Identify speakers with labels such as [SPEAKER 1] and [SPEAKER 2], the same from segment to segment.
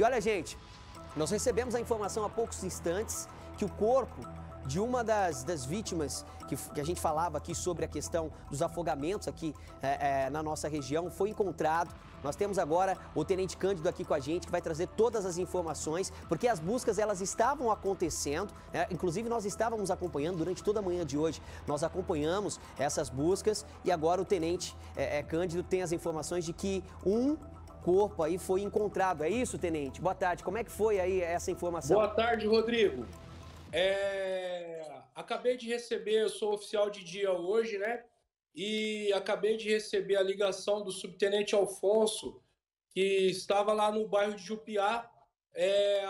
[SPEAKER 1] E olha, gente, nós recebemos a informação há poucos instantes que o corpo de uma das, das vítimas que, que a gente falava aqui sobre a questão dos afogamentos aqui é, é, na nossa região foi encontrado. Nós temos agora o Tenente Cândido aqui com a gente que vai trazer todas as informações, porque as buscas elas estavam acontecendo, né? inclusive nós estávamos acompanhando durante toda a manhã de hoje, nós acompanhamos essas buscas e agora o Tenente é, é Cândido tem as informações de que um corpo aí foi encontrado. É isso, tenente?
[SPEAKER 2] Boa tarde. Como é que foi aí essa informação? Boa tarde, Rodrigo. É... Acabei de receber, eu sou oficial de dia hoje, né? E acabei de receber a ligação do subtenente Alfonso, que estava lá no bairro de Jupiá, é...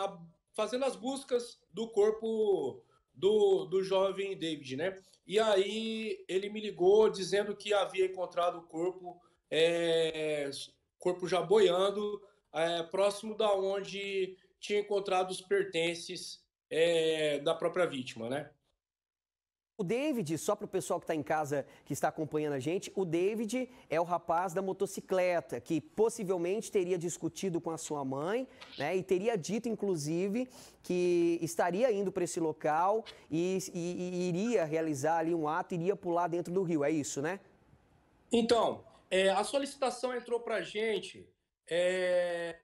[SPEAKER 2] fazendo as buscas do corpo do, do jovem David, né? E aí ele me ligou dizendo que havia encontrado o corpo é, corpo já boiando, é, próximo da onde tinha encontrado os pertences é, da própria vítima, né?
[SPEAKER 1] O David, só para o pessoal que está em casa que está acompanhando a gente, o David é o rapaz da motocicleta que possivelmente teria discutido com a sua mãe, né? E teria dito, inclusive, que estaria indo para esse local e, e, e iria realizar ali um ato, iria pular dentro do rio. É isso, né? Então,
[SPEAKER 2] é, a solicitação entrou para a gente é,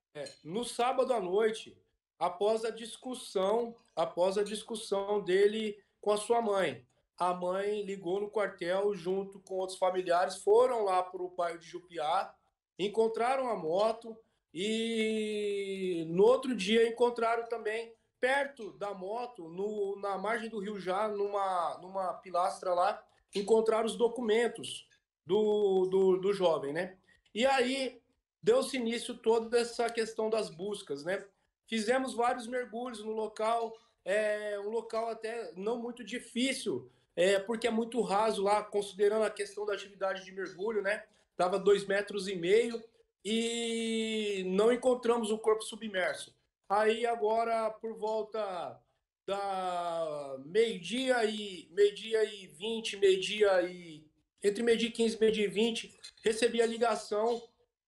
[SPEAKER 2] no sábado à noite, após a discussão, após a discussão dele com a sua mãe. A mãe ligou no quartel junto com outros familiares, foram lá para o bairro de Jupiá, encontraram a moto e no outro dia encontraram também perto da moto, no, na margem do Rio Já, numa, numa pilastra lá, encontraram os documentos do, do, do jovem, né? E aí deu-se início toda essa questão das buscas, né? Fizemos vários mergulhos no local, é, um local até não muito difícil, é, porque é muito raso lá, considerando a questão da atividade de mergulho, né? Tava dois metros e meio e não encontramos o corpo submerso. Aí agora, por volta da meio-dia e meio-dia e 20, meio-dia e entre meio de 15 e meio de 20, recebi a ligação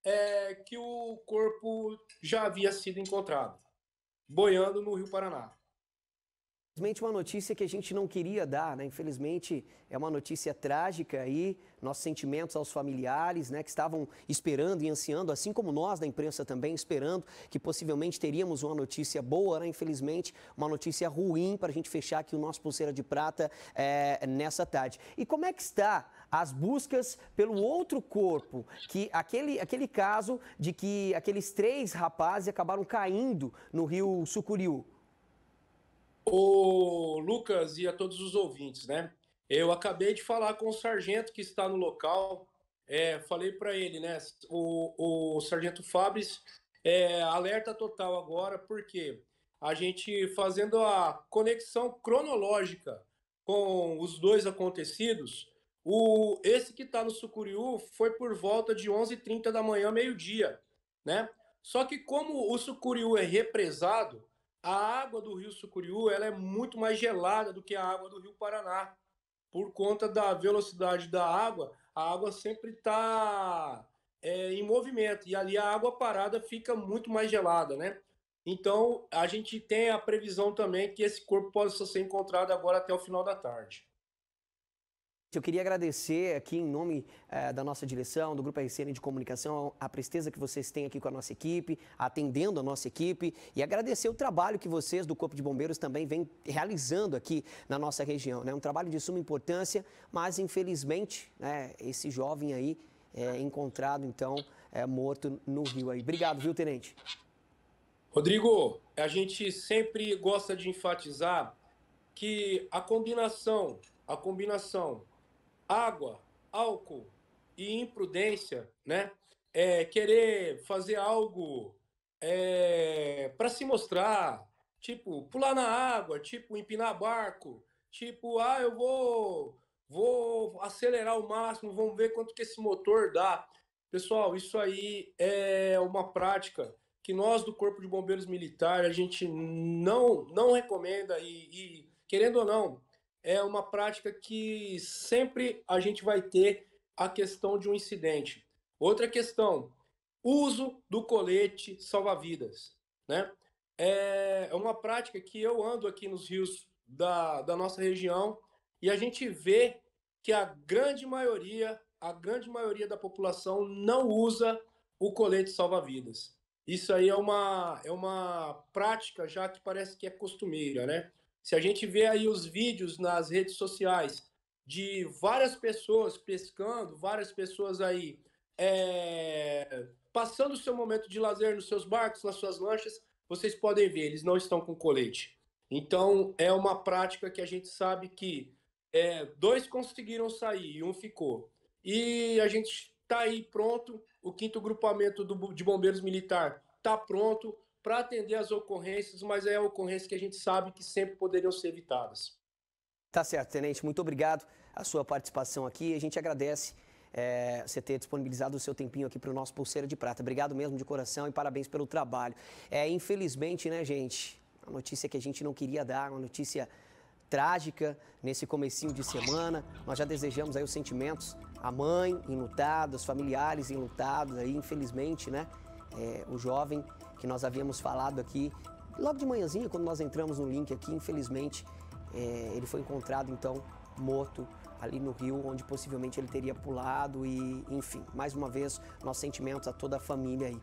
[SPEAKER 2] é, que o corpo já havia sido encontrado, boiando no Rio Paraná. Infelizmente, uma notícia que a gente não
[SPEAKER 1] queria dar, né? Infelizmente, é uma notícia trágica aí. Nossos sentimentos aos familiares, né? Que estavam esperando e ansiando, assim como nós da imprensa também, esperando que possivelmente teríamos uma notícia boa, né? Infelizmente, uma notícia ruim para a gente fechar aqui o nosso Pulseira de Prata é, nessa tarde. E como é que está as buscas pelo outro corpo? Que aquele, aquele caso de que aqueles três rapazes acabaram caindo no rio Sucuriú
[SPEAKER 2] o Lucas e a todos os ouvintes, né? Eu acabei de falar com o sargento que está no local. É, falei para ele, né? O, o sargento Fabris é, alerta total agora, porque a gente fazendo a conexão cronológica com os dois acontecidos, o esse que está no Sucuriú foi por volta de 11h30 da manhã, meio-dia, né? Só que como o Sucuriú é represado, a água do Rio Sucuriú ela é muito mais gelada do que a água do Rio Paraná. Por conta da velocidade da água, a água sempre está é, em movimento e ali a água parada fica muito mais gelada, né? Então a gente tem a previsão também que esse corpo possa ser encontrado agora até o final da tarde.
[SPEAKER 1] Eu queria agradecer aqui em nome eh, da nossa direção, do Grupo RCN de Comunicação, a presteza que vocês têm aqui com a nossa equipe, atendendo a nossa equipe e agradecer o trabalho que vocês do Corpo de Bombeiros também vem realizando aqui na nossa região. Né? Um trabalho de suma importância, mas infelizmente né, esse jovem aí é encontrado então é, morto no rio aí. Obrigado, viu, Tenente?
[SPEAKER 2] Rodrigo, a gente sempre gosta de enfatizar que a combinação, a combinação água, álcool e imprudência, né? É, querer fazer algo é, para se mostrar, tipo pular na água, tipo empinar barco, tipo ah eu vou vou acelerar o máximo, vamos ver quanto que esse motor dá. Pessoal, isso aí é uma prática que nós do Corpo de Bombeiros Militar a gente não não recomenda e, e querendo ou não é uma prática que sempre a gente vai ter a questão de um incidente. Outra questão, uso do colete salva-vidas, né? É, é uma prática que eu ando aqui nos rios da, da nossa região e a gente vê que a grande maioria, a grande maioria da população não usa o colete salva-vidas. Isso aí é uma, é uma prática já que parece que é costumeira, né? Se a gente vê aí os vídeos nas redes sociais de várias pessoas pescando, várias pessoas aí é, passando o seu momento de lazer nos seus barcos, nas suas lanchas, vocês podem ver, eles não estão com colete. Então, é uma prática que a gente sabe que é, dois conseguiram sair e um ficou. E a gente está aí pronto, o quinto grupamento do, de bombeiros militar está pronto, para atender às ocorrências, mas é ocorrência que a gente sabe que sempre poderiam ser evitadas.
[SPEAKER 1] Tá certo, Tenente. Muito obrigado a sua participação aqui. A gente agradece é, você ter disponibilizado o seu tempinho aqui para o nosso Pulseira de Prata. Obrigado mesmo de coração e parabéns pelo trabalho. É, infelizmente, né, gente, uma notícia que a gente não queria dar, uma notícia trágica nesse comecinho de semana. Nós já desejamos aí os sentimentos, a mãe enlutada, os familiares enlutados aí, infelizmente, né? é, o jovem que nós havíamos falado aqui. Logo de manhãzinha, quando nós entramos no link aqui, infelizmente, é, ele foi encontrado então morto ali no rio, onde possivelmente ele teria pulado e, enfim, mais uma vez, nossos sentimentos a toda a família aí.